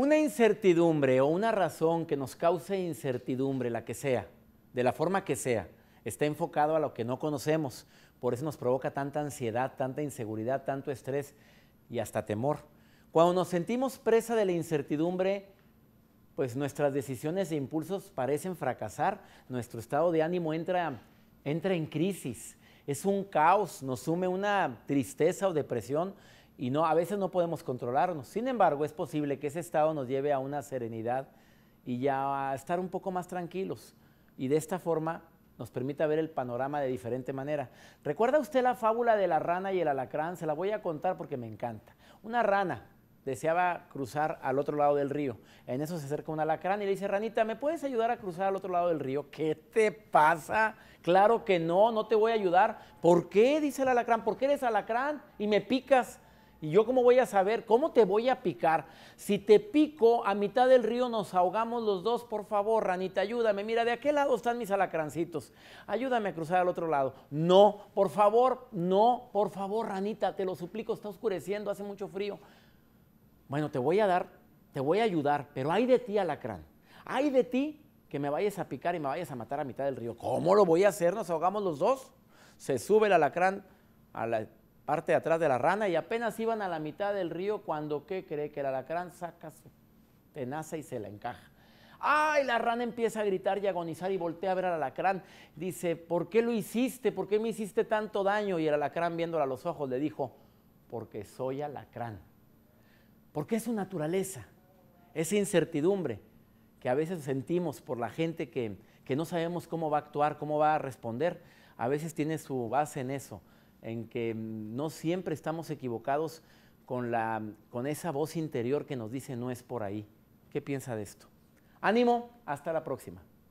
Una incertidumbre o una razón que nos cause incertidumbre, la que sea, de la forma que sea, está enfocado a lo que no conocemos. Por eso nos provoca tanta ansiedad, tanta inseguridad, tanto estrés y hasta temor. Cuando nos sentimos presa de la incertidumbre, pues nuestras decisiones e impulsos parecen fracasar, nuestro estado de ánimo entra, entra en crisis, es un caos, nos sume una tristeza o depresión y no, a veces no podemos controlarnos. Sin embargo, es posible que ese estado nos lleve a una serenidad y ya a estar un poco más tranquilos. Y de esta forma nos permita ver el panorama de diferente manera. ¿Recuerda usted la fábula de la rana y el alacrán? Se la voy a contar porque me encanta. Una rana deseaba cruzar al otro lado del río. En eso se acerca un alacrán y le dice, ranita, ¿me puedes ayudar a cruzar al otro lado del río? ¿Qué te pasa? Claro que no, no te voy a ayudar. ¿Por qué? Dice el alacrán, ¿por qué eres alacrán y me picas? ¿Y yo cómo voy a saber? ¿Cómo te voy a picar? Si te pico a mitad del río nos ahogamos los dos, por favor, Ranita, ayúdame. Mira, de aquel lado están mis alacrancitos. Ayúdame a cruzar al otro lado. No, por favor, no, por favor, Ranita, te lo suplico, está oscureciendo, hace mucho frío. Bueno, te voy a dar, te voy a ayudar, pero hay de ti, alacrán. Hay de ti que me vayas a picar y me vayas a matar a mitad del río. ¿Cómo lo voy a hacer? Nos ahogamos los dos. Se sube el alacrán a la parte atrás de la rana y apenas iban a la mitad del río cuando, ¿qué cree? Que el alacrán saca su tenaza y se la encaja. ¡Ay! La rana empieza a gritar y agonizar y voltea a ver al alacrán. Dice, ¿por qué lo hiciste? ¿Por qué me hiciste tanto daño? Y el alacrán viéndola a los ojos le dijo, porque soy alacrán. Porque es su naturaleza, esa incertidumbre que a veces sentimos por la gente que no sabemos cómo va a actuar, cómo va a responder, a veces tiene su base en eso, en que no siempre estamos equivocados con, esa voz interior que nos dice no es por ahí. ¿Qué piensa de esto? Ánimo, hasta la próxima.